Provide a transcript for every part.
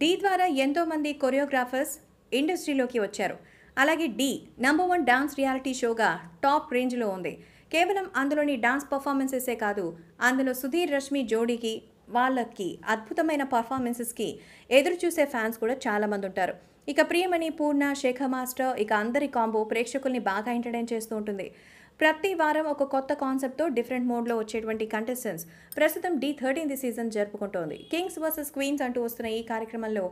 D ద్వారా ఎంతోమంది choreographers ఇండస్ట్రీలోకి వచ్చారు అలాగే Dhee number one dance reality షోగా టాప్ రేంజ్లో ఉంది కేవలం అందులోని డాన్స్ పర్ఫార్మెన్సెసే కాదు అందులో సుధీర్ రష్మి జోడీకి వాళ్ళకి అద్భుతమైన పర్ఫార్మెన్సెస్కి ఎదురు చూసే ఫ్యాన్స్ కూడా చాలామంది ఉంటారు ఇక ప్రియమణి పూర్ణ శేఖ మాస్టర్ ఇక అందరి కాంబో ప్రేక్షకుల్ని బాగా ఎంటర్టైన్ చేస్తూ ఉంటుంది ప్రతి వారం ఒక కొత్త కాన్సెప్ట్తో డిఫరెంట్ మోడ్లో వచ్చేటువంటి కంటెస్టెంట్స్ ప్రస్తుతం డి థర్టీన్ ది సీజన్ జరుపుకుంటోంది కింగ్స్ వర్సెస్ క్వీన్స్ అంటూ వస్తున్న ఈ కార్యక్రమంలో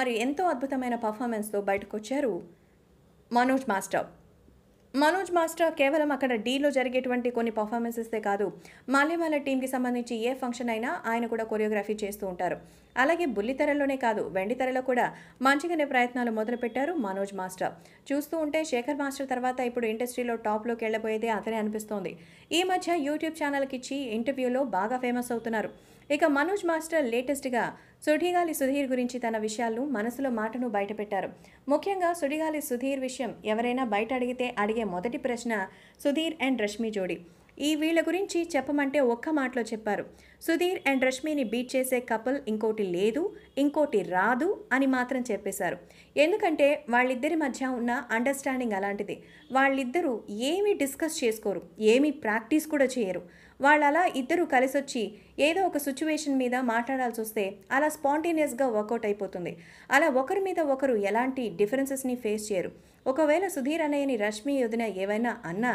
మరి ఎంతో అద్భుతమైన పర్ఫార్మెన్స్తో బయటకు వచ్చారు మనోజ్ మాస్టర్ మనోజ్ మాస్టర్ కేవలం అక్కడ డీలో జరిగేటువంటి కొన్ని పర్ఫార్మెన్సెస్తే కాదు మాలేమాల టీంకి సంబంధించి ఏ ఫంక్షన్ అయినా ఆయన కూడా కొరియోగ్రఫీ చేస్తూ ఉంటారు అలాగే బుల్లితెరలోనే కాదు వెండితెరలో కూడా మంచిగానే ప్రయత్నాలు మొదలుపెట్టారు మనోజ్ మాస్టర్ చూస్తూ ఉంటే శేఖర్ మాస్టర్ తర్వాత ఇప్పుడు ఇండస్ట్రీలో టాప్లోకి వెళ్ళబోయేదే అతనే అనిపిస్తోంది ఈ మధ్య యూట్యూబ్ ఛానల్కి ఇచ్చి ఇంటర్వ్యూలో బాగా ఫేమస్ అవుతున్నారు ఇక మనోజ్ మాస్టర్ లేటెస్ట్గా సుడిగాలి సుధీర్ గురించి తన విషయాలు మనసులో మాటను బయటపెట్టారు ముఖ్యంగా సుడిగాలి సుధీర్ విషయం ఎవరైనా బయట అడిగితే అడిగే మొదటి ప్రశ్న సుధీర్ అండ్ రష్మి జోడి ఈ వీళ్ళ గురించి చెప్పమంటే ఒక్క మాటలో చెప్పారు సుధీర్ అండ్ రష్మిని బీట్ చేసే కపుల్ ఇంకోటి లేదు ఇంకోటి రాదు అని మాత్రం చెప్పేశారు ఎందుకంటే వాళ్ళిద్దరి మధ్య ఉన్న అండర్స్టాండింగ్ అలాంటిది వాళ్ళిద్దరూ ఏమీ డిస్కస్ చేసుకోరు ఏమీ ప్రాక్టీస్ కూడా చేయరు వాళ్ళు అలా ఇద్దరు కలిసొచ్చి ఏదో ఒక సిచ్యువేషన్ మీద మాట్లాడాల్సి వస్తే అలా స్పాంటేనియస్గా వర్కౌట్ అయిపోతుంది అలా ఒకరి మీద ఒకరు ఎలాంటి డిఫరెన్సెస్ని ఫేస్ చేయరు ఒకవేళ సుధీర్ అనేని రష్మి వదిన ఏవైనా అన్నా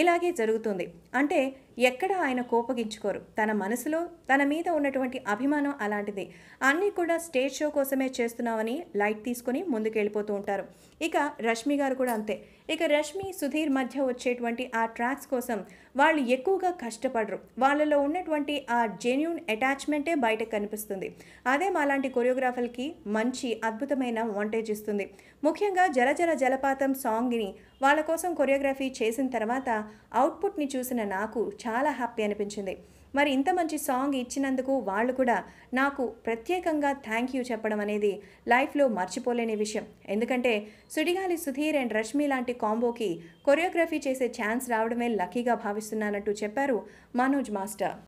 ఇలాగే జరుగుతుంది అంటే ఎక్కడ ఆయన కోపగించుకోరు తన మనసులో తన మీద ఉన్నటువంటి అభిమానం అలాంటిదే అన్నీ కూడా స్టేజ్ షో కోసమే చేస్తున్నామని లైట్ తీసుకుని ముందుకెళ్ళిపోతూ ఉంటారు ఇక రష్మి గారు కూడా అంతే ఇక రష్మి సుధీర్ మధ్య వచ్చేటువంటి ఆ ట్రాక్స్ కోసం వాళ్ళు ఎక్కువగా కష్టపడరు వాళ్ళలో ఉన్నటువంటి ఆ జెన్యున్ అటాచ్మెంటే బయటకు కనిపిస్తుంది అదే మాలాంటి కొరియోగ్రాఫర్కి మంచి అద్భుతమైన వంటేజ్ ఇస్తుంది ముఖ్యంగా జలజల జలపాతం సాంగ్ని వాళ్ళ కోసం కొరియోగ్రఫీ చేసిన తర్వాత అవుట్పుట్ని చూసిన నాకు చాలా చాలా హ్యాపీ అనిపించింది మరి ఇంత మంచి సాంగ్ ఇచ్చినందుకు వాళ్ళు కూడా నాకు ప్రత్యేకంగా థ్యాంక్ యూ చెప్పడం అనేది లైఫ్లో మర్చిపోలేని విషయం ఎందుకంటే సుడిగాలి సుధీర్ అండ్ రష్మి లాంటి కాంబోకి కొరియోగ్రఫీ చేసే ఛాన్స్ రావడమే లక్కీగా భావిస్తున్నానంటూ చెప్పారు మనోజ్ మాస్టర్